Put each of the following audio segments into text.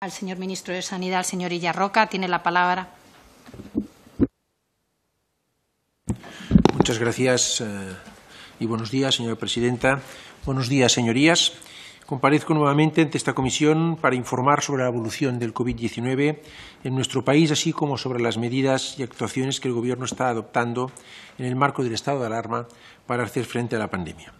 al señor ministro de Sanidad, el señor Illarroca. Tiene la palabra. Muchas gracias eh, y buenos días, señora presidenta. Buenos días, señorías. Comparezco nuevamente ante esta comisión para informar sobre la evolución del COVID-19 en nuestro país, así como sobre las medidas y actuaciones que el Gobierno está adoptando en el marco del estado de alarma para hacer frente a la pandemia.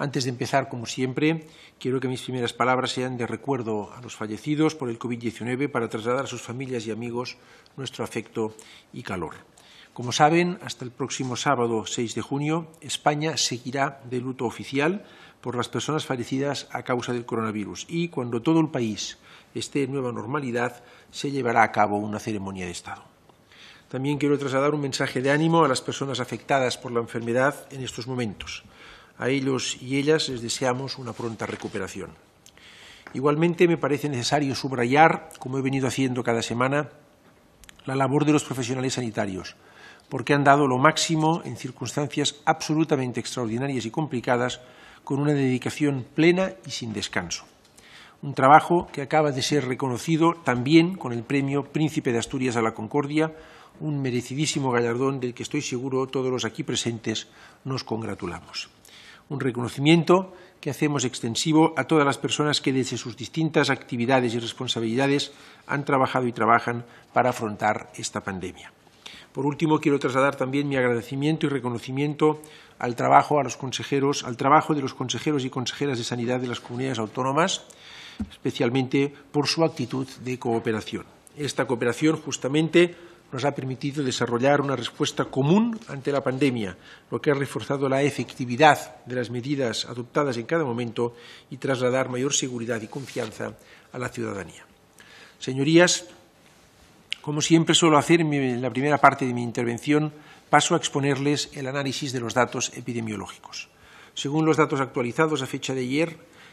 Antes de empezar, como siempre, quiero que mis primeras palabras sean de recuerdo a los fallecidos por el COVID-19 para trasladar a sus familias y amigos nuestro afecto y calor. Como saben, hasta el próximo sábado 6 de junio, España seguirá de luto oficial por las personas fallecidas a causa del coronavirus y cuando todo el país esté en nueva normalidad, se llevará a cabo una ceremonia de Estado. También quiero trasladar un mensaje de ánimo a las personas afectadas por la enfermedad en estos momentos. A ellos y ellas les deseamos una pronta recuperación. Igualmente, me parece necesario subrayar, como he venido haciendo cada semana, la labor de los profesionales sanitarios, porque han dado lo máximo en circunstancias absolutamente extraordinarias y complicadas, con una dedicación plena y sin descanso. Un trabajo que acaba de ser reconocido también con el Premio Príncipe de Asturias a la Concordia, un merecidísimo gallardón del que estoy seguro todos los aquí presentes nos congratulamos un reconocimiento que hacemos extensivo a todas las personas que desde sus distintas actividades y responsabilidades han trabajado y trabajan para afrontar esta pandemia. Por último, quiero trasladar también mi agradecimiento y reconocimiento al trabajo a los al trabajo de los consejeros y consejeras de sanidad de las comunidades autónomas, especialmente por su actitud de cooperación. Esta cooperación justamente nos ha permitido desarrollar una respuesta común ante la pandemia, lo que ha reforzado la efectividad de las medidas adoptadas en cada momento y trasladar mayor seguridad y confianza a la ciudadanía. Señorías, como siempre suelo hacer en la primera parte de mi intervención, paso a exponerles el análisis de los datos epidemiológicos. Según los datos actualizados a fecha de ayer,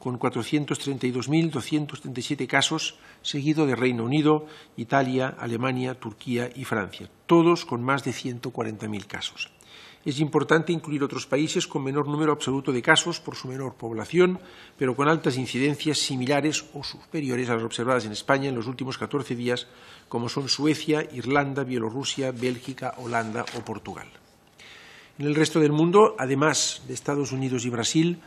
con 432.237 casos, seguido de Reino Unido, Italia, Alemania, Turquía y Francia, todos con más de 140.000 casos. Es importante incluir otros países con menor número absoluto de casos por su menor población, pero con altas incidencias similares o superiores a las observadas en España en los últimos 14 días, como son Suecia, Irlanda, Bielorrusia, Bélgica, Holanda o Portugal. En el resto del mundo, además de Estados Unidos y Brasil,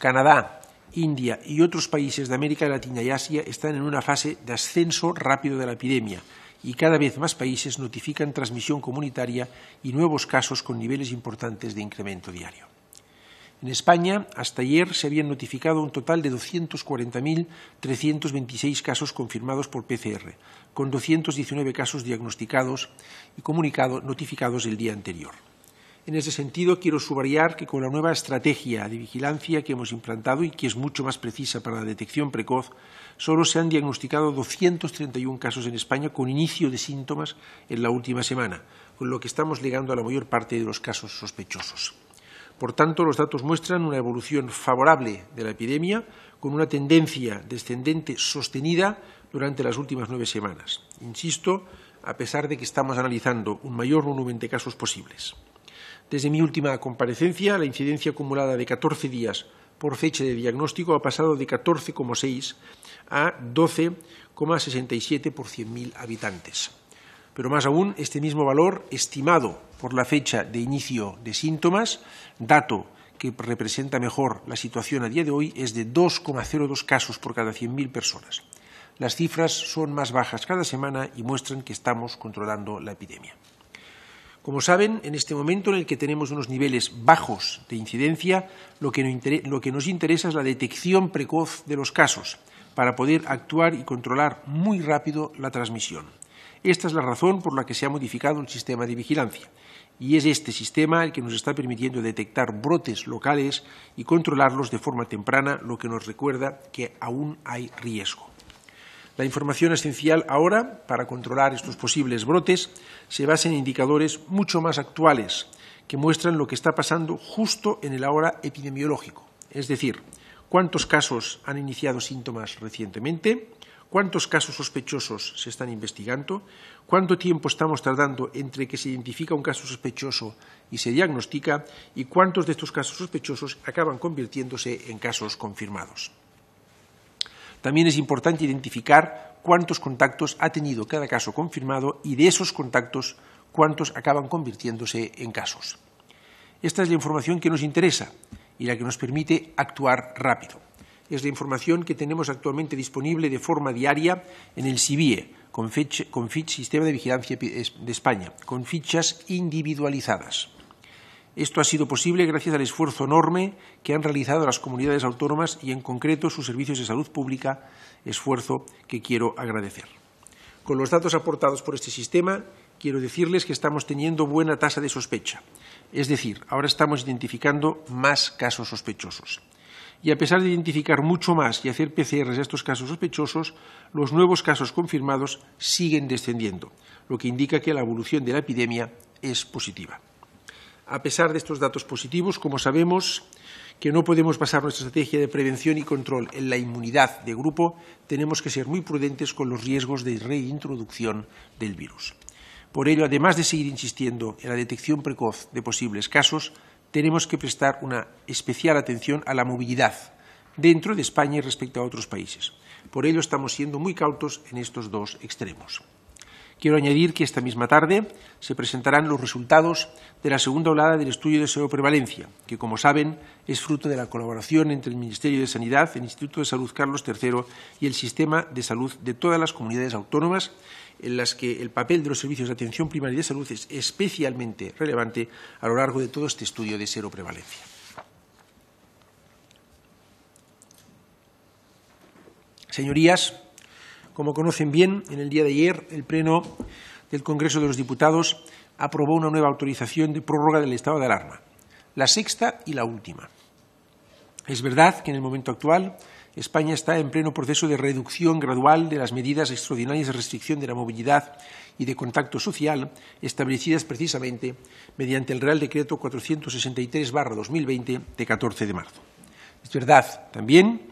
Canadá, India y otros países de América Latina y Asia están en una fase de ascenso rápido de la epidemia y cada vez más países notifican transmisión comunitaria y nuevos casos con niveles importantes de incremento diario. En España, hasta ayer se habían notificado un total de 240.326 casos confirmados por PCR, con 219 casos diagnosticados y comunicado notificados el día anterior. En ese sentido, quiero subrayar que con la nueva estrategia de vigilancia que hemos implantado y que es mucho más precisa para la detección precoz, solo se han diagnosticado 231 casos en España con inicio de síntomas en la última semana, con lo que estamos ligando a la mayor parte de los casos sospechosos. Por tanto, los datos muestran una evolución favorable de la epidemia, con una tendencia descendente sostenida durante las últimas nueve semanas. Insisto, a pesar de que estamos analizando un mayor volumen de casos posibles. Desde mi última comparecencia, la incidencia acumulada de 14 días por fecha de diagnóstico ha pasado de 14,6 a 12,67 por 100.000 habitantes. Pero más aún, este mismo valor estimado por la fecha de inicio de síntomas, dato que representa mejor la situación a día de hoy, es de 2,02 casos por cada 100.000 personas. Las cifras son más bajas cada semana y muestran que estamos controlando la epidemia. Como saben, en este momento en el que tenemos unos niveles bajos de incidencia, lo que nos interesa es la detección precoz de los casos para poder actuar y controlar muy rápido la transmisión. Esta es la razón por la que se ha modificado el sistema de vigilancia y es este sistema el que nos está permitiendo detectar brotes locales y controlarlos de forma temprana, lo que nos recuerda que aún hay riesgo. La información esencial ahora para controlar estos posibles brotes se basa en indicadores mucho más actuales que muestran lo que está pasando justo en el ahora epidemiológico, es decir, cuántos casos han iniciado síntomas recientemente, cuántos casos sospechosos se están investigando, cuánto tiempo estamos tardando entre que se identifica un caso sospechoso y se diagnostica y cuántos de estos casos sospechosos acaban convirtiéndose en casos confirmados. También es importante identificar cuántos contactos ha tenido cada caso confirmado y de esos contactos cuántos acaban convirtiéndose en casos. Esta es la información que nos interesa y la que nos permite actuar rápido. Es la información que tenemos actualmente disponible de forma diaria en el SIBIE, con, Sistema de Vigilancia de España, con fichas individualizadas. Esto ha sido posible gracias al esfuerzo enorme que han realizado las comunidades autónomas y, en concreto, sus servicios de salud pública, esfuerzo que quiero agradecer. Con los datos aportados por este sistema, quiero decirles que estamos teniendo buena tasa de sospecha. Es decir, ahora estamos identificando más casos sospechosos. Y a pesar de identificar mucho más y hacer PCRs a estos casos sospechosos, los nuevos casos confirmados siguen descendiendo, lo que indica que la evolución de la epidemia es positiva. A pesar de estos datos positivos, como sabemos que no podemos basar nuestra estrategia de prevención y control en la inmunidad de grupo, tenemos que ser muy prudentes con los riesgos de reintroducción del virus. Por ello, además de seguir insistiendo en la detección precoz de posibles casos, tenemos que prestar una especial atención a la movilidad dentro de España y respecto a otros países. Por ello, estamos siendo muy cautos en estos dos extremos. Quiero añadir que esta misma tarde se presentarán los resultados de la segunda olada del estudio de seroprevalencia, que, como saben, es fruto de la colaboración entre el Ministerio de Sanidad, el Instituto de Salud Carlos III y el Sistema de Salud de todas las comunidades autónomas, en las que el papel de los servicios de atención primaria y de salud es especialmente relevante a lo largo de todo este estudio de seroprevalencia. Señorías, como conocen bien, en el día de ayer el Pleno del Congreso de los Diputados aprobó una nueva autorización de prórroga del estado de alarma, la sexta y la última. Es verdad que en el momento actual España está en pleno proceso de reducción gradual de las medidas extraordinarias de restricción de la movilidad y de contacto social establecidas precisamente mediante el Real Decreto 463-2020 de 14 de marzo. Es verdad también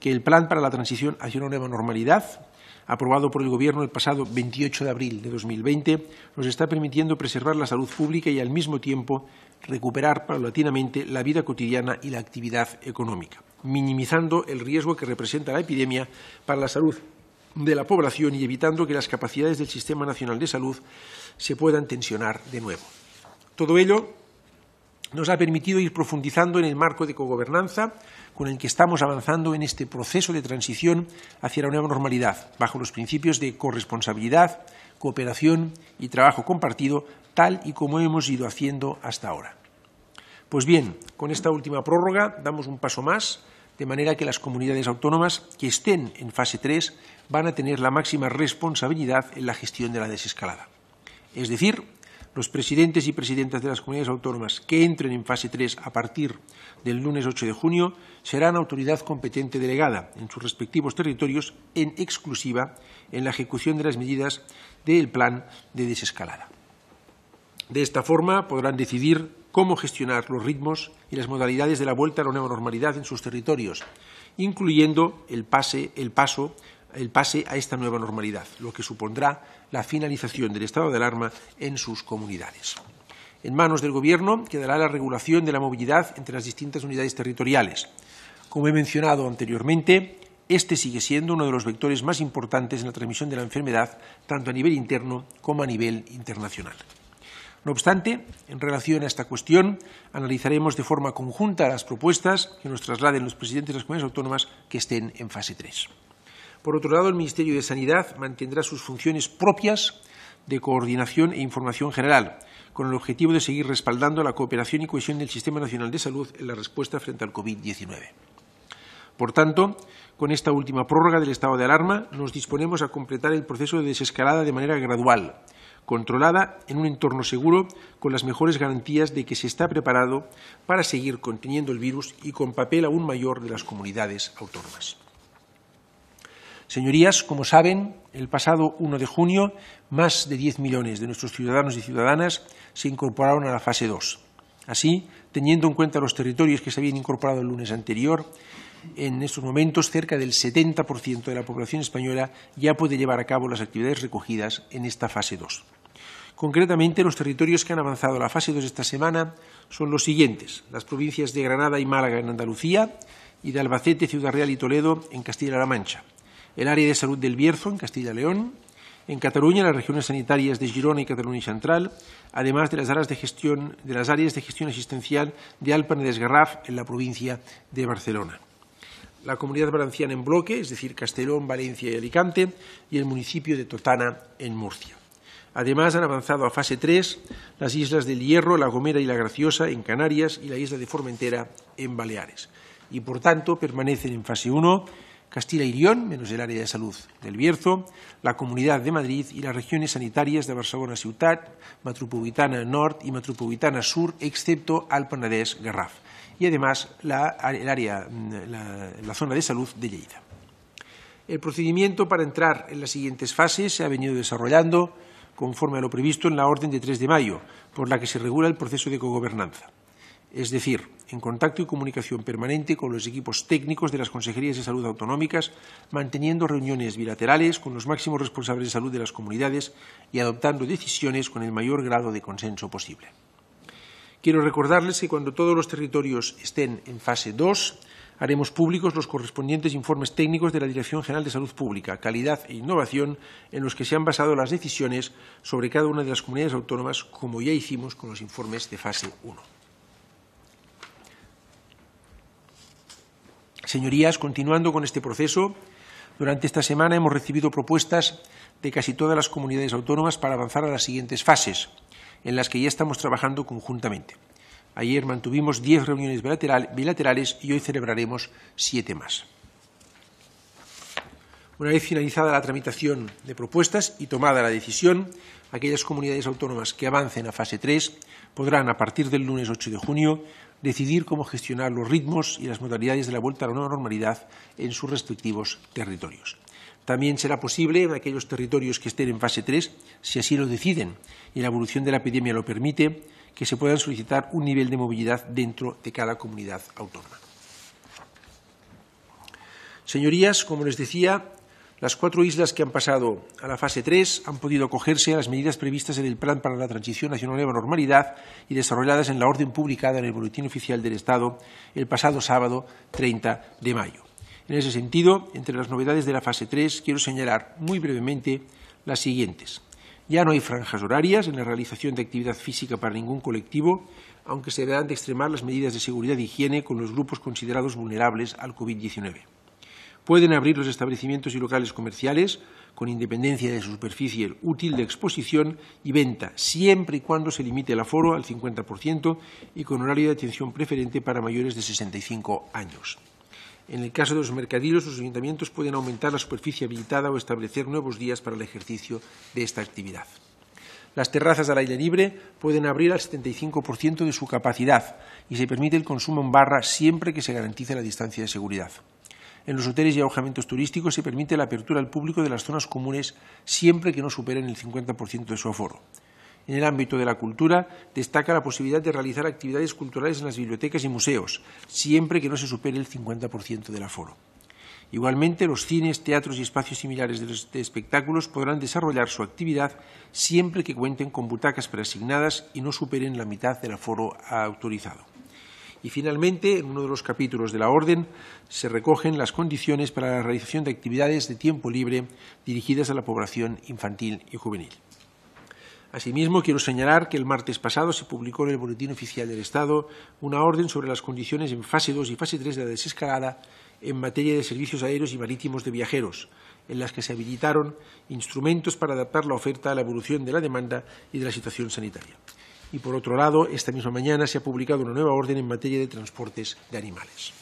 que el plan para la transición hacia una nueva normalidad aprobado por el Gobierno el pasado 28 de abril de 2020, nos está permitiendo preservar la salud pública y al mismo tiempo recuperar paulatinamente la vida cotidiana y la actividad económica, minimizando el riesgo que representa la epidemia para la salud de la población y evitando que las capacidades del Sistema Nacional de Salud se puedan tensionar de nuevo. Todo ello nos ha permitido ir profundizando en el marco de cogobernanza con el que estamos avanzando en este proceso de transición hacia la nueva normalidad, bajo los principios de corresponsabilidad, cooperación y trabajo compartido, tal y como hemos ido haciendo hasta ahora. Pues bien, con esta última prórroga damos un paso más, de manera que las comunidades autónomas que estén en fase 3 van a tener la máxima responsabilidad en la gestión de la desescalada. Es decir, los presidentes y presidentas de las comunidades autónomas que entren en fase 3 a partir del lunes 8 de junio serán autoridad competente delegada en sus respectivos territorios en exclusiva en la ejecución de las medidas del plan de desescalada. De esta forma podrán decidir cómo gestionar los ritmos y las modalidades de la vuelta a la nueva normalidad en sus territorios, incluyendo el, pase, el paso el pase a esta nueva normalidad, lo que supondrá la finalización del estado de alarma en sus comunidades. En manos del Gobierno quedará la regulación de la movilidad entre las distintas unidades territoriales. Como he mencionado anteriormente, este sigue siendo uno de los vectores más importantes en la transmisión de la enfermedad, tanto a nivel interno como a nivel internacional. No obstante, en relación a esta cuestión, analizaremos de forma conjunta las propuestas que nos trasladen los presidentes de las comunidades autónomas que estén en fase 3. Por otro lado, el Ministerio de Sanidad mantendrá sus funciones propias de coordinación e información general, con el objetivo de seguir respaldando la cooperación y cohesión del Sistema Nacional de Salud en la respuesta frente al COVID-19. Por tanto, con esta última prórroga del estado de alarma, nos disponemos a completar el proceso de desescalada de manera gradual, controlada en un entorno seguro, con las mejores garantías de que se está preparado para seguir conteniendo el virus y con papel aún mayor de las comunidades autónomas. Señorías, como saben, el pasado 1 de junio, más de 10 millones de nuestros ciudadanos y ciudadanas se incorporaron a la fase 2. Así, teniendo en cuenta los territorios que se habían incorporado el lunes anterior, en estos momentos cerca del 70% de la población española ya puede llevar a cabo las actividades recogidas en esta fase 2. Concretamente, los territorios que han avanzado a la fase 2 esta semana son los siguientes. Las provincias de Granada y Málaga en Andalucía y de Albacete, Ciudad Real y Toledo en Castilla-La Mancha el área de salud del Bierzo, en Castilla y León, en Cataluña, las regiones sanitarias de Girona y Cataluña Central, además de las áreas de gestión, de las áreas de gestión asistencial de Alpan y Desgarraf en la provincia de Barcelona. La comunidad valenciana en bloque, es decir, Castellón, Valencia y Alicante, y el municipio de Totana en Murcia. Además, han avanzado a fase 3 las islas del Hierro, La Gomera y La Graciosa en Canarias y la isla de Formentera en Baleares. Y, por tanto, permanecen en fase 1 Castilla y León, menos el área de salud del Bierzo, la Comunidad de Madrid y las regiones sanitarias de Barcelona Ciutat, Metropolitana Norte y Metropolitana Sur, excepto al Garraf, y además la, el área, mm, la zona de salud de Lleida. El procedimiento para entrar en las siguientes fases se ha venido desarrollando conforme a lo previsto en la orden de 3 de mayo, por la que se regula el proceso de cogobernanza es decir, en contacto y comunicación permanente con los equipos técnicos de las consejerías de salud autonómicas, manteniendo reuniones bilaterales con los máximos responsables de salud de las comunidades y adoptando decisiones con el mayor grado de consenso posible. Quiero recordarles que cuando todos los territorios estén en fase 2, haremos públicos los correspondientes informes técnicos de la Dirección General de Salud Pública, Calidad e Innovación, en los que se han basado las decisiones sobre cada una de las comunidades autónomas, como ya hicimos con los informes de fase 1. Señorías, continuando con este proceso, durante esta semana hemos recibido propuestas de casi todas las comunidades autónomas para avanzar a las siguientes fases, en las que ya estamos trabajando conjuntamente. Ayer mantuvimos diez reuniones bilaterales y hoy celebraremos siete más. Una vez finalizada la tramitación de propuestas y tomada la decisión, aquellas comunidades autónomas que avancen a fase 3 podrán, a partir del lunes 8 de junio, decidir cómo gestionar los ritmos y las modalidades de la vuelta a la nueva normalidad en sus respectivos territorios. También será posible en aquellos territorios que estén en fase 3, si así lo deciden y la evolución de la epidemia lo permite, que se puedan solicitar un nivel de movilidad dentro de cada comunidad autónoma. Señorías, como les decía, las cuatro islas que han pasado a la fase 3 han podido acogerse a las medidas previstas en el Plan para la Transición hacia una nueva normalidad y desarrolladas en la orden publicada en el Boletín Oficial del Estado el pasado sábado 30 de mayo. En ese sentido, entre las novedades de la fase 3, quiero señalar muy brevemente las siguientes. Ya no hay franjas horarias en la realización de actividad física para ningún colectivo, aunque se deberán de extremar las medidas de seguridad y e higiene con los grupos considerados vulnerables al COVID-19 pueden abrir los establecimientos y locales comerciales con independencia de su superficie útil de exposición y venta, siempre y cuando se limite el aforo al 50% y con horario de atención preferente para mayores de 65 años. En el caso de los mercadillos, los ayuntamientos pueden aumentar la superficie habilitada o establecer nuevos días para el ejercicio de esta actividad. Las terrazas al aire libre pueden abrir al 75% de su capacidad y se permite el consumo en barra siempre que se garantice la distancia de seguridad en los hoteles y alojamientos turísticos se permite la apertura al público de las zonas comunes siempre que no superen el 50% de su aforo. En el ámbito de la cultura, destaca la posibilidad de realizar actividades culturales en las bibliotecas y museos, siempre que no se supere el 50% del aforo. Igualmente, los cines, teatros y espacios similares de espectáculos podrán desarrollar su actividad siempre que cuenten con butacas preasignadas y no superen la mitad del aforo autorizado. Y finalmente, en uno de los capítulos de la Orden se recogen las condiciones para la realización de actividades de tiempo libre dirigidas a la población infantil y juvenil. Asimismo, quiero señalar que el martes pasado se publicó en el Boletín Oficial del Estado una orden sobre las condiciones en fase 2 y fase 3 de la desescalada en materia de servicios aéreos y marítimos de viajeros, en las que se habilitaron instrumentos para adaptar la oferta a la evolución de la demanda y de la situación sanitaria. Y por otro lado, esta misma mañana se ha publicado una nueva orden en materia de transportes de animales.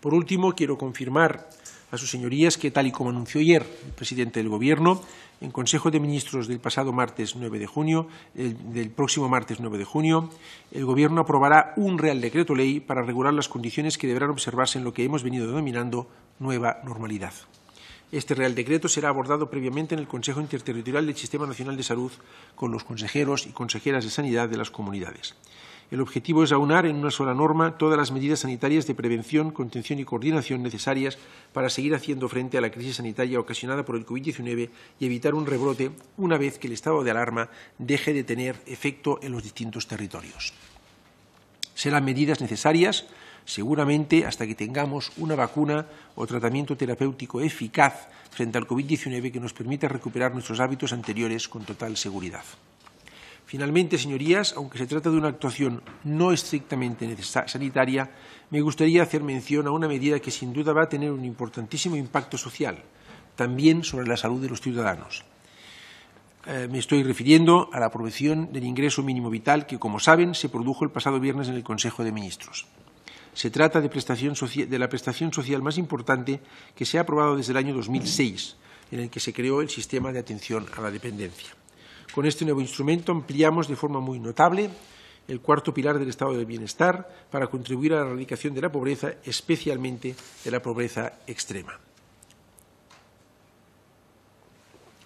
Por último, quiero confirmar a sus señorías que, tal y como anunció ayer el presidente del Gobierno, en Consejo de Ministros del pasado martes 9 de junio, del próximo martes 9 de junio, el Gobierno aprobará un Real Decreto Ley para regular las condiciones que deberán observarse en lo que hemos venido denominando nueva normalidad. Este Real Decreto será abordado previamente en el Consejo Interterritorial del Sistema Nacional de Salud con los consejeros y consejeras de sanidad de las comunidades. El objetivo es aunar en una sola norma todas las medidas sanitarias de prevención, contención y coordinación necesarias para seguir haciendo frente a la crisis sanitaria ocasionada por el COVID-19 y evitar un rebrote una vez que el estado de alarma deje de tener efecto en los distintos territorios. Serán medidas necesarias seguramente hasta que tengamos una vacuna o tratamiento terapéutico eficaz frente al COVID-19 que nos permita recuperar nuestros hábitos anteriores con total seguridad. Finalmente, señorías, aunque se trata de una actuación no estrictamente sanitaria, me gustaría hacer mención a una medida que sin duda va a tener un importantísimo impacto social, también sobre la salud de los ciudadanos. Eh, me estoy refiriendo a la aprobación del ingreso mínimo vital que, como saben, se produjo el pasado viernes en el Consejo de Ministros. Se trata de, la prestación social más importante que se ha aprobado desde el año 2006, en el que se creó el sistema de atención a la dependencia. Con este nuevo instrumento ampliamos de forma muy notable el cuarto pilar del Estado de Bienestar para contribuir a la erradicación de la pobreza, especialmente de la pobreza extrema.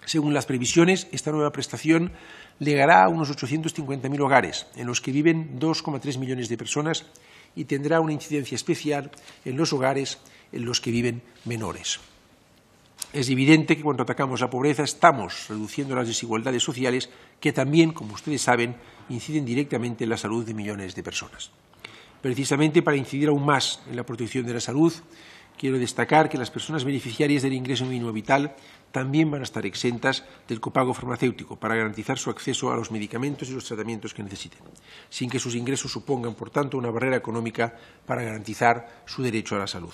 Según las previsiones, esta nueva prestación llegará a unos 850.000 hogares, en los que viven 2,3 millones de personas y tendrá una incidencia especial en los hogares en los que viven menores. Es evidente que cuando atacamos la pobreza estamos reduciendo las desigualdades sociales que también, como ustedes saben, inciden directamente en la salud de millones de personas. Precisamente para incidir aún más en la protección de la salud, Quiero destacar que las personas beneficiarias del ingreso mínimo vital también van a estar exentas del copago farmacéutico para garantizar su acceso a los medicamentos y los tratamientos que necesiten, sin que sus ingresos supongan, por tanto, una barrera económica para garantizar su derecho a la salud.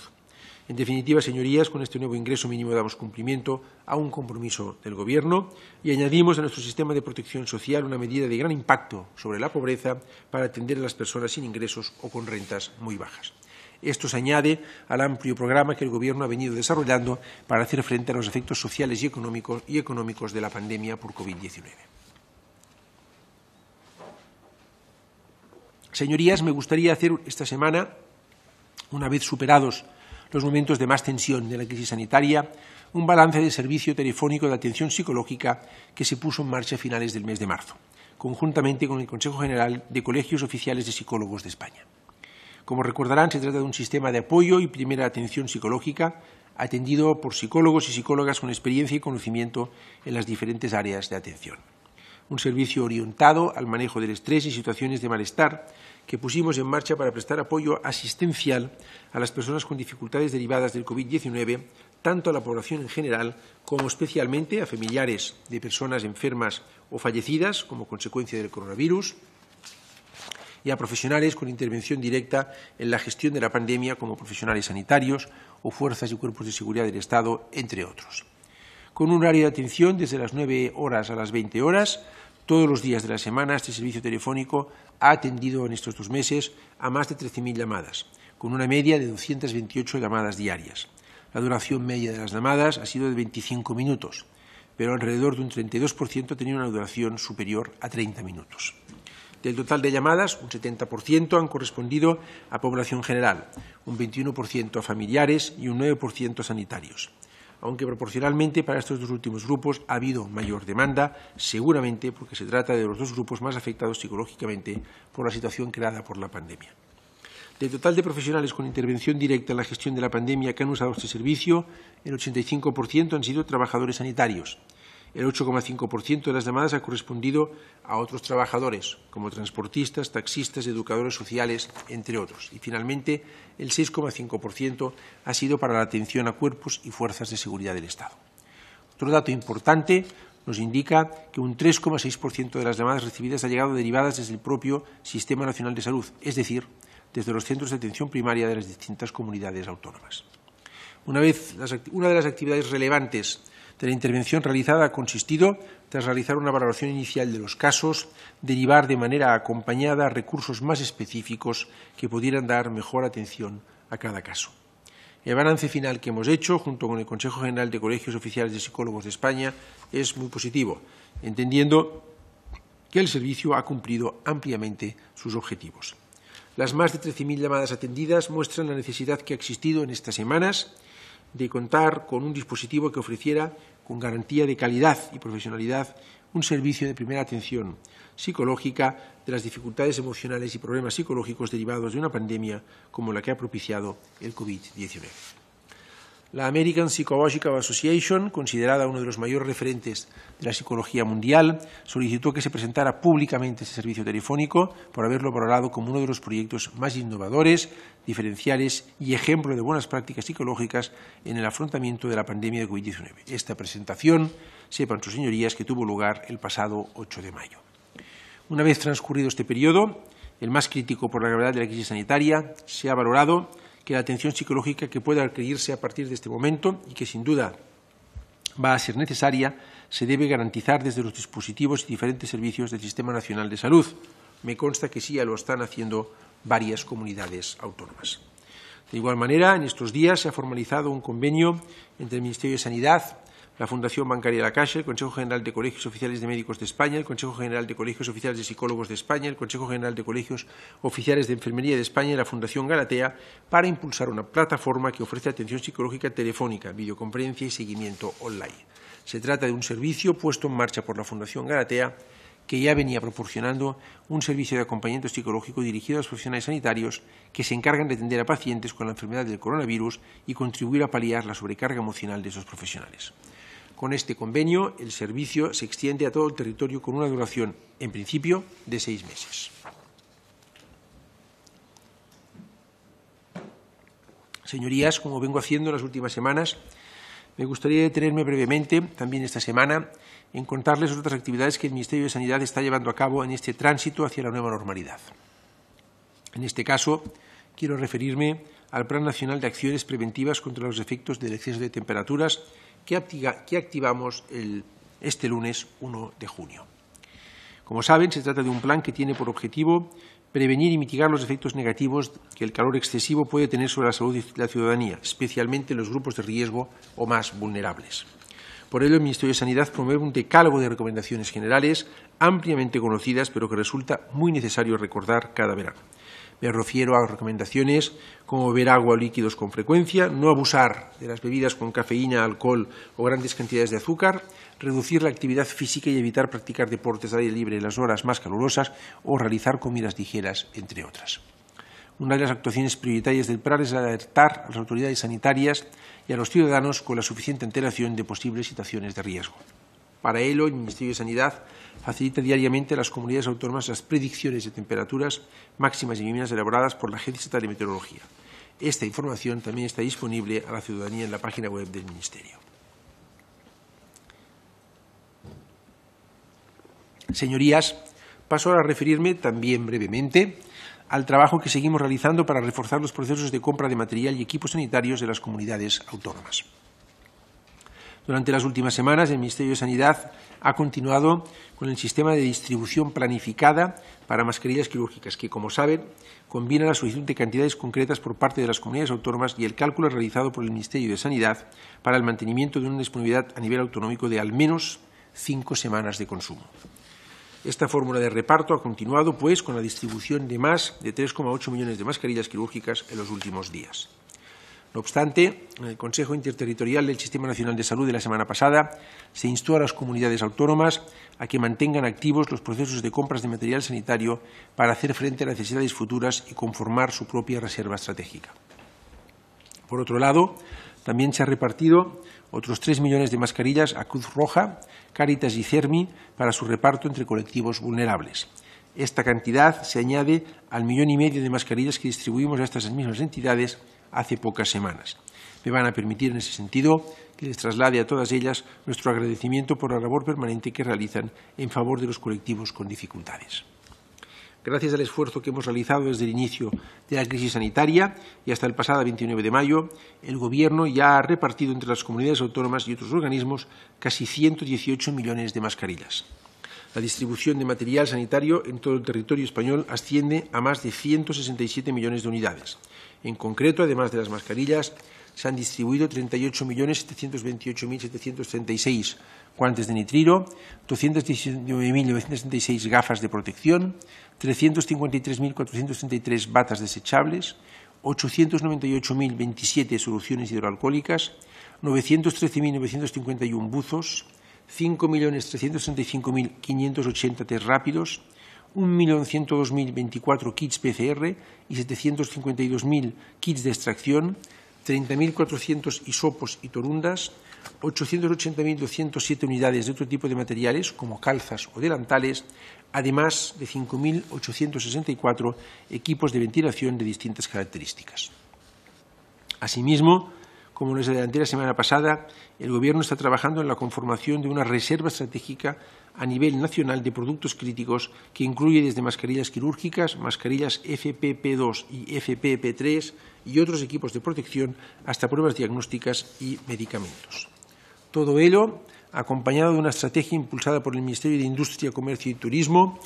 En definitiva, señorías, con este nuevo ingreso mínimo damos cumplimiento a un compromiso del Gobierno y añadimos a nuestro sistema de protección social una medida de gran impacto sobre la pobreza para atender a las personas sin ingresos o con rentas muy bajas. Esto se añade al amplio programa que el Gobierno ha venido desarrollando para hacer frente a los efectos sociales y económicos, y económicos de la pandemia por COVID-19. Señorías, me gustaría hacer esta semana, una vez superados los momentos de más tensión de la crisis sanitaria, un balance del servicio telefónico de atención psicológica que se puso en marcha a finales del mes de marzo, conjuntamente con el Consejo General de Colegios Oficiales de Psicólogos de España. Como recordarán, se trata de un sistema de apoyo y primera atención psicológica atendido por psicólogos y psicólogas con experiencia y conocimiento en las diferentes áreas de atención. Un servicio orientado al manejo del estrés y situaciones de malestar que pusimos en marcha para prestar apoyo asistencial a las personas con dificultades derivadas del COVID-19, tanto a la población en general como especialmente a familiares de personas enfermas o fallecidas como consecuencia del coronavirus, y a profesionales con intervención directa en la gestión de la pandemia como profesionales sanitarios o fuerzas y cuerpos de seguridad del Estado, entre otros. Con un área de atención desde las 9 horas a las 20 horas, todos los días de la semana este servicio telefónico ha atendido en estos dos meses a más de 13.000 llamadas, con una media de 228 llamadas diarias. La duración media de las llamadas ha sido de 25 minutos, pero alrededor de un 32% tenido una duración superior a 30 minutos. Del total de llamadas, un 70% han correspondido a población general, un 21% a familiares y un 9% a sanitarios. Aunque proporcionalmente para estos dos últimos grupos ha habido mayor demanda, seguramente porque se trata de los dos grupos más afectados psicológicamente por la situación creada por la pandemia. Del total de profesionales con intervención directa en la gestión de la pandemia que han usado este servicio, el 85% han sido trabajadores sanitarios, el 8,5% de las demandas ha correspondido a otros trabajadores, como transportistas, taxistas, educadores sociales, entre otros. Y finalmente, el 6,5% ha sido para la atención a cuerpos y fuerzas de seguridad del Estado. Otro dato importante nos indica que un 3,6% de las demandas recibidas ha llegado derivadas desde el propio Sistema Nacional de Salud, es decir, desde los centros de atención primaria de las distintas comunidades autónomas. Una, vez, una de las actividades relevantes de la intervención realizada ha consistido, tras realizar una valoración inicial de los casos, derivar de manera acompañada recursos más específicos que pudieran dar mejor atención a cada caso. El balance final que hemos hecho, junto con el Consejo General de Colegios Oficiales de Psicólogos de España, es muy positivo, entendiendo que el servicio ha cumplido ampliamente sus objetivos. Las más de 13.000 llamadas atendidas muestran la necesidad que ha existido en estas semanas de contar con un dispositivo que ofreciera con garantía de calidad y profesionalidad un servicio de primera atención psicológica de las dificultades emocionales y problemas psicológicos derivados de una pandemia como la que ha propiciado el COVID-19. La American Psychological Association, considerada uno de los mayores referentes de la psicología mundial, solicitó que se presentara públicamente ese servicio telefónico por haberlo valorado como uno de los proyectos más innovadores, diferenciales y ejemplo de buenas prácticas psicológicas en el afrontamiento de la pandemia de COVID-19. Esta presentación, sepan sus señorías, que tuvo lugar el pasado 8 de mayo. Una vez transcurrido este periodo, el más crítico por la gravedad de la crisis sanitaria, se ha valorado que la atención psicológica que pueda adquirirse a partir de este momento y que sin duda va a ser necesaria se debe garantizar desde los dispositivos y diferentes servicios del Sistema Nacional de Salud. Me consta que sí ya lo están haciendo varias comunidades autónomas. De igual manera, en estos días se ha formalizado un convenio entre el Ministerio de Sanidad la Fundación Bancaria La Caixa, el Consejo General de Colegios Oficiales de Médicos de España, el Consejo General de Colegios Oficiales de Psicólogos de España, el Consejo General de Colegios Oficiales de Enfermería de España y la Fundación Galatea para impulsar una plataforma que ofrece atención psicológica telefónica, videoconferencia y seguimiento online. Se trata de un servicio puesto en marcha por la Fundación Galatea que ya venía proporcionando un servicio de acompañamiento psicológico dirigido a los profesionales sanitarios que se encargan de atender a pacientes con la enfermedad del coronavirus y contribuir a paliar la sobrecarga emocional de esos profesionales. Con este convenio, el servicio se extiende a todo el territorio con una duración, en principio, de seis meses. Señorías, como vengo haciendo en las últimas semanas, me gustaría detenerme brevemente, también esta semana, en contarles otras actividades que el Ministerio de Sanidad está llevando a cabo en este tránsito hacia la nueva normalidad. En este caso, quiero referirme al Plan Nacional de Acciones Preventivas contra los efectos del exceso de temperaturas que, activamos este lunes 1 de junio. Como saben, se trata de un plan que tiene por objetivo prevenir y mitigar los efectos negativos que el calor excesivo puede tener sobre la salud de la ciudadanía, especialmente en los grupos de riesgo o más vulnerables. Por ello, el Ministerio de Sanidad promueve un decálogo de recomendaciones generales ampliamente conocidas, pero que resulta muy necesario recordar cada verano. Me refiero a recomendaciones como beber agua o líquidos con frecuencia, no abusar de las bebidas con cafeína, alcohol o grandes cantidades de azúcar, reducir la actividad física y evitar practicar deportes de aire libre en las horas más calurosas o realizar comidas ligeras, entre otras. Una de las actuaciones prioritarias del PRAR es alertar a las autoridades sanitarias y a los ciudadanos con la suficiente antelación de posibles situaciones de riesgo. Para ello, el Ministerio de Sanidad facilita diariamente a las comunidades autónomas las predicciones de temperaturas máximas y mínimas elaboradas por la Agencia Estatal de Meteorología. Esta información también está disponible a la ciudadanía en la página web del Ministerio. Señorías, paso ahora a referirme también brevemente al trabajo que seguimos realizando para reforzar los procesos de compra de material y equipos sanitarios de las comunidades autónomas. Durante las últimas semanas, el Ministerio de Sanidad ha continuado con el sistema de distribución planificada para mascarillas quirúrgicas, que, como saben, combina la solicitud de cantidades concretas por parte de las comunidades autónomas y el cálculo realizado por el Ministerio de Sanidad para el mantenimiento de una disponibilidad a nivel autonómico de al menos cinco semanas de consumo. Esta fórmula de reparto ha continuado, pues, con la distribución de más de 3,8 millones de mascarillas quirúrgicas en los últimos días. No obstante, en el Consejo Interterritorial del Sistema Nacional de Salud de la semana pasada se instó a las comunidades autónomas a que mantengan activos los procesos de compras de material sanitario para hacer frente a necesidades futuras y conformar su propia reserva estratégica. Por otro lado, también se han repartido otros tres millones de mascarillas a Cruz Roja, Cáritas y Cermi para su reparto entre colectivos vulnerables. Esta cantidad se añade al millón y medio de mascarillas que distribuimos a estas mismas entidades hace pocas semanas. Me van a permitir en ese sentido que les traslade a todas ellas nuestro agradecimiento por la labor permanente que realizan en favor de los colectivos con dificultades. Gracias al esfuerzo que hemos realizado desde el inicio de la crisis sanitaria y hasta el pasado 29 de mayo, el Gobierno ya ha repartido entre las comunidades autónomas y otros organismos casi 118 millones de mascarillas. La distribución de material sanitario en todo el territorio español asciende a más de 167 millones de unidades en concreto, además de las mascarillas, se han distribuido 38.728.736 guantes de nitrilo, 219.936 gafas de protección, 353.433 batas desechables, 898.027 soluciones hidroalcohólicas, 913.951 buzos, 5.365.580 test rápidos, 1.102.024 kits PCR y 752.000 kits de extracción, 30.400 hisopos y torundas, 880.207 unidades de otro tipo de materiales, como calzas o delantales, además de 5.864 equipos de ventilación de distintas características. Asimismo, como les adelanté la semana pasada, el Gobierno está trabajando en la conformación de una reserva estratégica a nivel nacional de productos críticos que incluye desde mascarillas quirúrgicas, mascarillas FPP2 y FPP3 y otros equipos de protección hasta pruebas diagnósticas y medicamentos. Todo ello acompañado de una estrategia impulsada por el Ministerio de Industria, Comercio y Turismo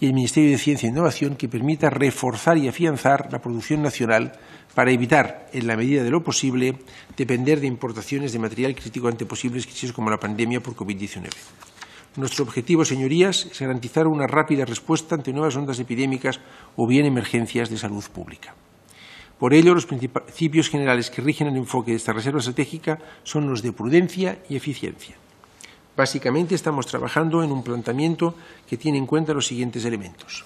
y el Ministerio de Ciencia e Innovación que permita reforzar y afianzar la producción nacional para evitar, en la medida de lo posible, depender de importaciones de material crítico ante posibles crisis como la pandemia por COVID-19. Nuestro objetivo, señorías, es garantizar una rápida respuesta ante nuevas ondas epidémicas o bien emergencias de salud pública. Por ello, los principios generales que rigen el enfoque de esta reserva estratégica son los de prudencia y eficiencia. Básicamente, estamos trabajando en un planteamiento que tiene en cuenta los siguientes elementos.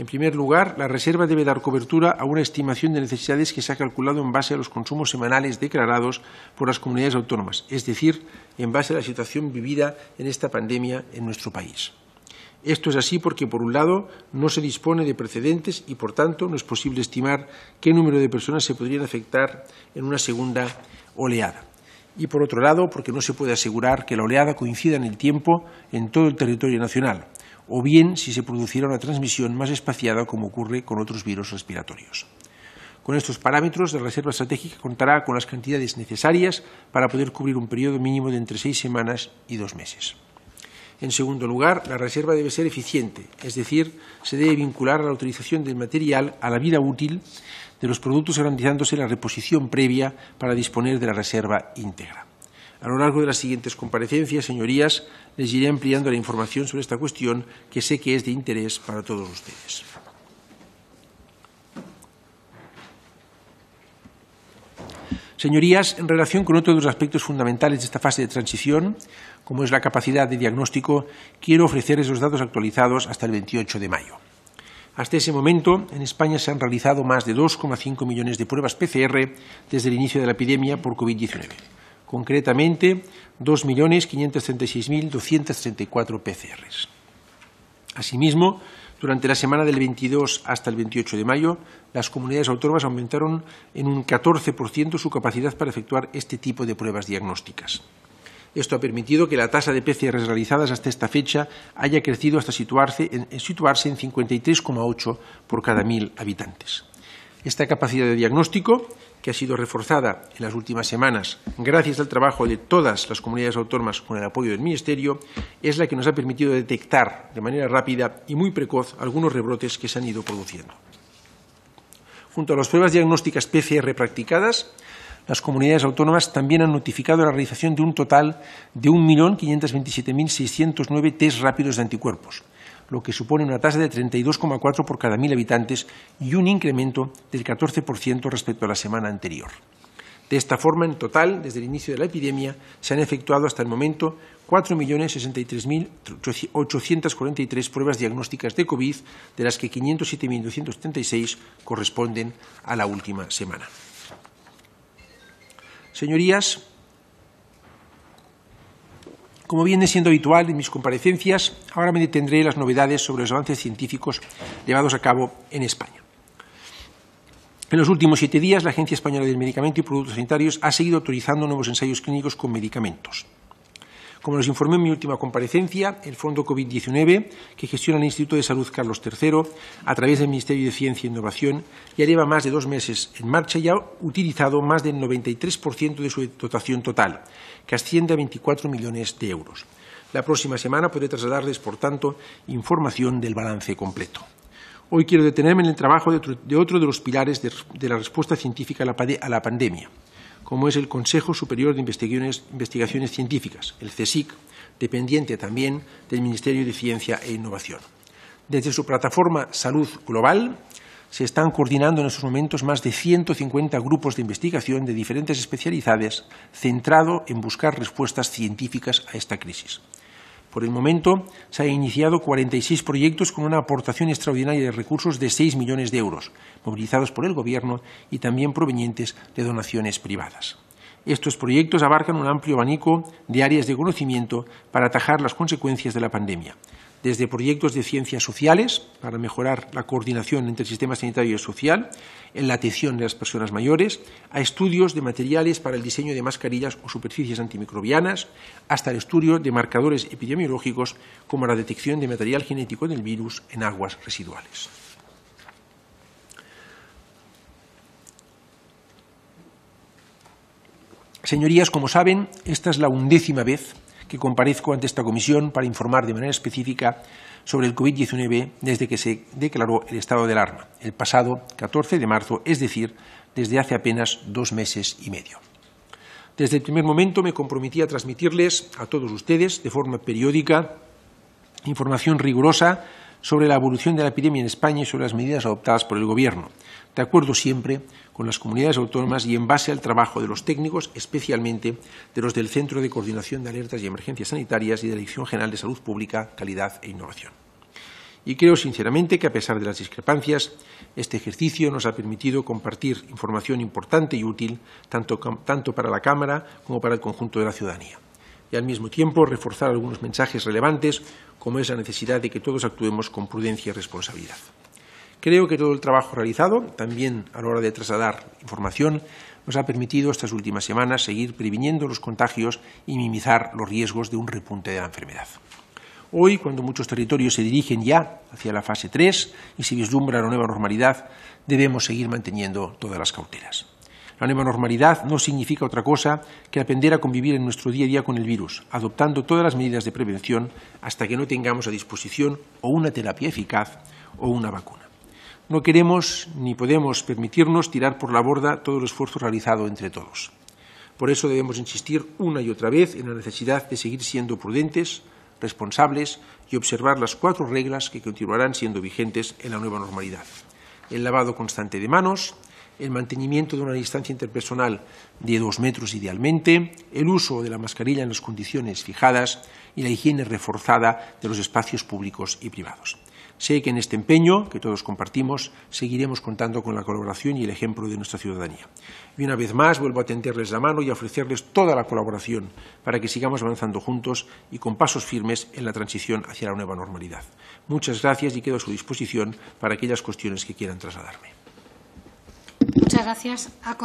En primer lugar, la reserva debe dar cobertura a una estimación de necesidades que se ha calculado en base a los consumos semanales declarados por las comunidades autónomas, es decir, en base a la situación vivida en esta pandemia en nuestro país. Esto es así porque, por un lado, no se dispone de precedentes y, por tanto, no es posible estimar qué número de personas se podrían afectar en una segunda oleada. Y, por otro lado, porque no se puede asegurar que la oleada coincida en el tiempo en todo el territorio nacional o bien si se produciera una transmisión más espaciada como ocurre con otros virus respiratorios. Con estos parámetros, la reserva estratégica contará con las cantidades necesarias para poder cubrir un periodo mínimo de entre seis semanas y dos meses. En segundo lugar, la reserva debe ser eficiente, es decir, se debe vincular a la utilización del material a la vida útil de los productos garantizándose la reposición previa para disponer de la reserva íntegra. A lo largo de las siguientes comparecencias, señorías, les iré ampliando la información sobre esta cuestión que sé que es de interés para todos ustedes. Señorías, en relación con otro de los aspectos fundamentales de esta fase de transición, como es la capacidad de diagnóstico, quiero ofrecerles los datos actualizados hasta el 28 de mayo. Hasta ese momento, en España se han realizado más de 2,5 millones de pruebas PCR desde el inicio de la epidemia por COVID-19 concretamente 2.536.234 PCRs. Asimismo, durante la semana del 22 hasta el 28 de mayo, las comunidades autónomas aumentaron en un 14% su capacidad para efectuar este tipo de pruebas diagnósticas. Esto ha permitido que la tasa de PCRs realizadas hasta esta fecha haya crecido hasta situarse en, situarse en 53,8 por cada mil habitantes. Esta capacidad de diagnóstico que ha sido reforzada en las últimas semanas gracias al trabajo de todas las comunidades autónomas con el apoyo del Ministerio, es la que nos ha permitido detectar de manera rápida y muy precoz algunos rebrotes que se han ido produciendo. Junto a las pruebas diagnósticas PCR practicadas, las comunidades autónomas también han notificado la realización de un total de 1.527.609 test rápidos de anticuerpos, lo que supone una tasa de 32,4 por cada mil habitantes y un incremento del 14% respecto a la semana anterior. De esta forma, en total, desde el inicio de la epidemia, se han efectuado hasta el momento 4.063.843 pruebas diagnósticas de COVID, de las que 507.276 corresponden a la última semana. Señorías, como viene siendo habitual en mis comparecencias, ahora me detendré en las novedades sobre los avances científicos llevados a cabo en España. En los últimos siete días, la Agencia Española del Medicamento y Productos Sanitarios ha seguido autorizando nuevos ensayos clínicos con medicamentos. Como les informé en mi última comparecencia, el Fondo COVID-19, que gestiona el Instituto de Salud Carlos III a través del Ministerio de Ciencia e Innovación, ya lleva más de dos meses en marcha y ha utilizado más del 93% de su dotación total, que asciende a 24 millones de euros. La próxima semana podré trasladarles, por tanto, información del balance completo. Hoy quiero detenerme en el trabajo de otro de los pilares de la respuesta científica a la pandemia, como es el Consejo Superior de Investigaciones, Científicas, el CSIC, dependiente también del Ministerio de Ciencia e Innovación. Desde su plataforma Salud Global se están coordinando en estos momentos más de 150 grupos de investigación de diferentes especialidades centrado en buscar respuestas científicas a esta crisis. Por el momento, se han iniciado 46 proyectos con una aportación extraordinaria de recursos de 6 millones de euros, movilizados por el Gobierno y también provenientes de donaciones privadas. Estos proyectos abarcan un amplio abanico de áreas de conocimiento para atajar las consecuencias de la pandemia, desde proyectos de ciencias sociales para mejorar la coordinación entre el sistema sanitario y el social, en la atención de las personas mayores, a estudios de materiales para el diseño de mascarillas o superficies antimicrobianas, hasta el estudio de marcadores epidemiológicos como la detección de material genético del virus en aguas residuales. Señorías, como saben, esta es la undécima vez que comparezco ante esta comisión para informar de manera específica sobre el COVID-19 desde que se declaró el estado de alarma, el pasado 14 de marzo, es decir, desde hace apenas dos meses y medio. Desde el primer momento me comprometí a transmitirles a todos ustedes, de forma periódica, información rigurosa sobre la evolución de la epidemia en España y sobre las medidas adoptadas por el Gobierno, de acuerdo siempre con las comunidades autónomas y en base al trabajo de los técnicos, especialmente de los del Centro de Coordinación de Alertas y Emergencias Sanitarias y de la Dirección General de Salud Pública, Calidad e Innovación. Y creo sinceramente que, a pesar de las discrepancias, este ejercicio nos ha permitido compartir información importante y útil tanto, tanto para la Cámara como para el conjunto de la ciudadanía y al mismo tiempo reforzar algunos mensajes relevantes, como es la necesidad de que todos actuemos con prudencia y responsabilidad. Creo que todo el trabajo realizado, también a la hora de trasladar información, nos ha permitido estas últimas semanas seguir previniendo los contagios y minimizar los riesgos de un repunte de la enfermedad. Hoy, cuando muchos territorios se dirigen ya hacia la fase 3 y se vislumbra la nueva normalidad, debemos seguir manteniendo todas las cautelas. La nueva normalidad no significa otra cosa que aprender a convivir en nuestro día a día con el virus, adoptando todas las medidas de prevención hasta que no tengamos a disposición o una terapia eficaz o una vacuna. No queremos ni podemos permitirnos tirar por la borda todo el esfuerzo realizado entre todos. Por eso debemos insistir una y otra vez en la necesidad de seguir siendo prudentes, responsables y observar las cuatro reglas que continuarán siendo vigentes en la nueva normalidad. El lavado constante de manos, el mantenimiento de una distancia interpersonal de dos metros idealmente, el uso de la mascarilla en las condiciones fijadas y la higiene reforzada de los espacios públicos y privados. Sé que en este empeño, que todos compartimos, seguiremos contando con la colaboración y el ejemplo de nuestra ciudadanía. Y una vez más vuelvo a tenderles la mano y a ofrecerles toda la colaboración para que sigamos avanzando juntos y con pasos firmes en la transición hacia la nueva normalidad. Muchas gracias y quedo a su disposición para aquellas cuestiones que quieran trasladarme. Muchas gracias. A